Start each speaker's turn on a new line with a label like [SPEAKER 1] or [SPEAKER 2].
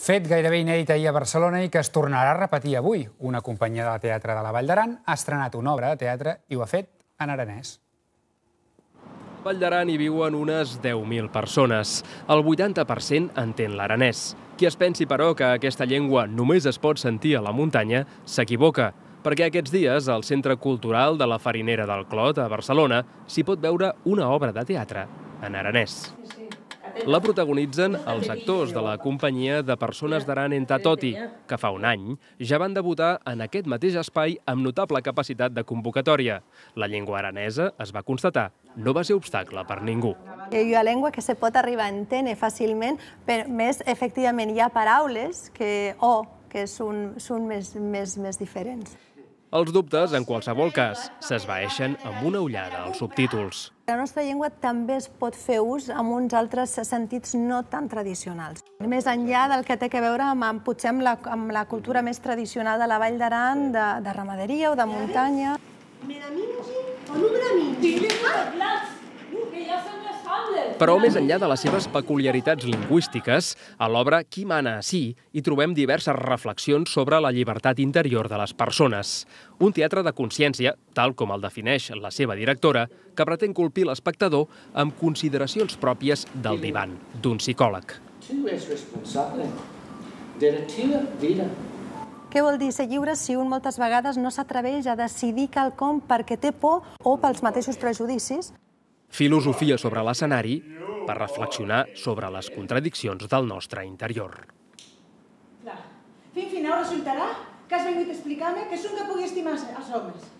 [SPEAKER 1] Fet gairebé inèdit ahir a Barcelona i que es tornarà a repetir avui. Una companyia de teatre de la Vall d'Aran ha estrenat una obra de teatre i ho ha fet en aranès. A Vall d'Aran hi viuen unes 10.000 persones. El 80% entén l'aranès. Qui es pensi, però, que aquesta llengua només es pot sentir a la muntanya, s'equivoca perquè aquests dies al Centre Cultural de la Farinera del Clot, a Barcelona, s'hi pot veure una obra de teatre en aranès. La protagonitzen els actors de la companyia de persones d'Aran en Tatoti, que fa un any ja van debutar en aquest mateix espai amb notable capacitat de convocatòria. La llengua aranesa, es va constatar, no va ser obstacle per ningú.
[SPEAKER 2] Hi eh, ha llengua que se pot arribar a entendre fàcilment, però més, efectivament, hi ha paraules que, o oh, que són, són més, més, més diferents.
[SPEAKER 1] Els dubtes, en qualsevol cas, s'esvaeixen amb una ullada als subtítols.
[SPEAKER 2] La nostra llengua també es pot fer ús amb uns altres sentits no tan tradicionals. Més enllà del que té a veure amb, potser amb la, amb la cultura més tradicional de la Vall d'Aran, de, de ramaderia o de muntanya. Me la mingi o no me la
[SPEAKER 1] mingi? Però més enllà de les seves peculiaritats lingüístiques, a l'obra Qui mana sí hi trobem diverses reflexions sobre la llibertat interior de les persones. Un teatre de consciència, tal com el defineix la seva directora, que pretén colpir l'espectador amb consideracions pròpies del divan d'un psicòleg.
[SPEAKER 2] Tu és responsable
[SPEAKER 1] de la teva vida.
[SPEAKER 2] Què vol dir ser lliure si un moltes vegades no s'atreveix a decidir quelcom perquè té por o pels mateixos prejudicis?
[SPEAKER 1] Filosofia sobre l'escenari per reflexionar sobre les contradiccions del nostre interior.
[SPEAKER 2] Clar. fin, ara resultarà que has vingut a explicar-me que és un que pugui
[SPEAKER 1] estimar els homes.